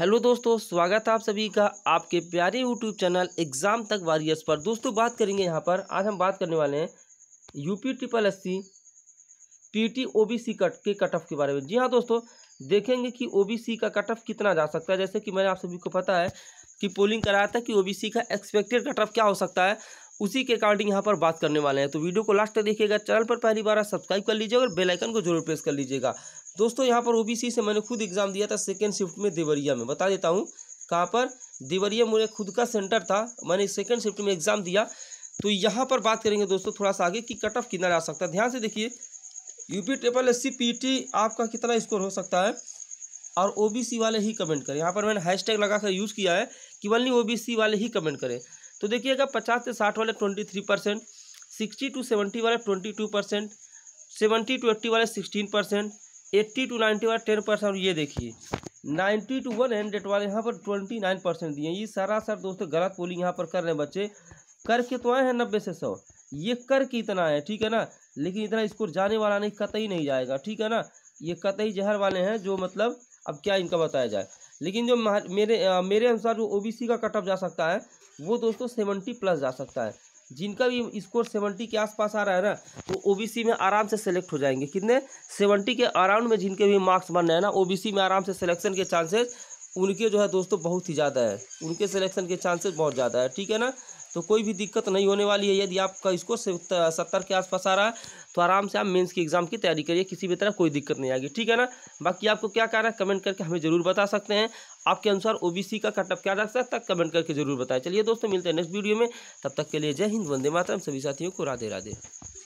hello दोस्तों स्वागत है आप सभी का आपके प्यारे यूट्यूब चैनल एग्ज़ाम तक वारियर्स पर दोस्तों बात करेंगे यहाँ पर आज हम बात करने वाले हैं UP triple S C P T O B C cut के कट ऑफ के बारे में जी हाँ दोस्तों देखेंगे कि ओ बी सी का कट ऑफ कितना जा सकता है जैसे कि मैंने आप सभी को पता है कि पोलिंग कराया था कि ओ बी सी का एक्सपेक्टेड कट ऑफ क्या हो सकता है उसी के अकॉर्डिंग यहाँ पर बात करने वाले हैं तो वीडियो को लास्ट तक देखिएगा चैनल पर पहली बार सब्सक्राइब कर लीजिएगा और बेलाइकन को जरूर प्रेस कर लीजिएगा दोस्तों यहाँ पर ओबीसी से मैंने खुद एग्ज़ाम दिया था सेकेंड शिफ्ट में देवरिया में बता देता हूँ कहाँ पर देवरिया मुझे खुद का सेंटर था मैंने सेकेंड शिफ्ट में एग्ज़ाम दिया तो यहाँ पर बात करेंगे दोस्तों थोड़ा सा आगे कि कट ऑफ कितना आ सकता है ध्यान से देखिए यूपी ट्रिपल एस सी आपका कितना स्कोर हो सकता है और ओबीसी वाले ही कमेंट करें यहाँ पर मैंने हैशटैग लगाकर यूज़ किया है कि वनली ओबीसी वाले ही कमेंट करें तो देखिएगा पचास से साठ वाले twenty three percent sixty to seventy वाले twenty two percent seventy to eighty वाले sixteen percent eighty to ninety वाला टेन परसेंट ये देखिए नाइन्टी टू वन हंड्रेड वाले यहाँ पर ट्वेंटी नाइन परसेंट दिए ये सरासर दोस्तों गलत पोलिंग यहाँ पर कर रहे हैं बच्चे करके तो आए हैं नब्बे से सौ ये करके इतना है ठीक है ना लेकिन इतना स्कोर जाने वाला नहीं कतई नहीं जाएगा ठीक है ना ये कतई जहर वाले हैं जो मतलब अब क्या इनका बताया जाए लेकिन जो मेरे मेरे अनुसार जो ओ का कटअप जा सकता है वो दोस्तों सेवेंटी प्लस जा सकता है जिनका भी स्कोर सेवेंटी के आसपास आ रहा है ना तो ओबीसी में आराम से सेलेक्ट हो जाएंगे कितने सेवेंटी के अराउंड में जिनके भी मार्क्स बन रहे हैं ना ओबीसी में आराम से सिलेक्शन के चांसेस उनके जो है दोस्तों बहुत ही ज़्यादा है उनके सिलेक्शन के चांसेस बहुत ज़्यादा है ठीक है ना तो कोई भी दिक्कत नहीं होने वाली है यदि आपका स्कोर सत्तर के आसपास आ रहा है तो आराम से आप मेंस की एग्ज़ाम की तैयारी करिए किसी भी तरह कोई दिक्कत नहीं आएगी ठीक है ना बाकी आपको क्या कहना है कमेंट करके हमें ज़रूर बता सकते हैं आपके अनुसार ओ का कटअप क्या रख सकता है कमेंट करके जरूर बताएं चलिए दोस्तों मिलते हैं नेक्स्ट वीडियो में तब तक के लिए जय हिंद वंदे मातरम सभी साथियों को राधे राधे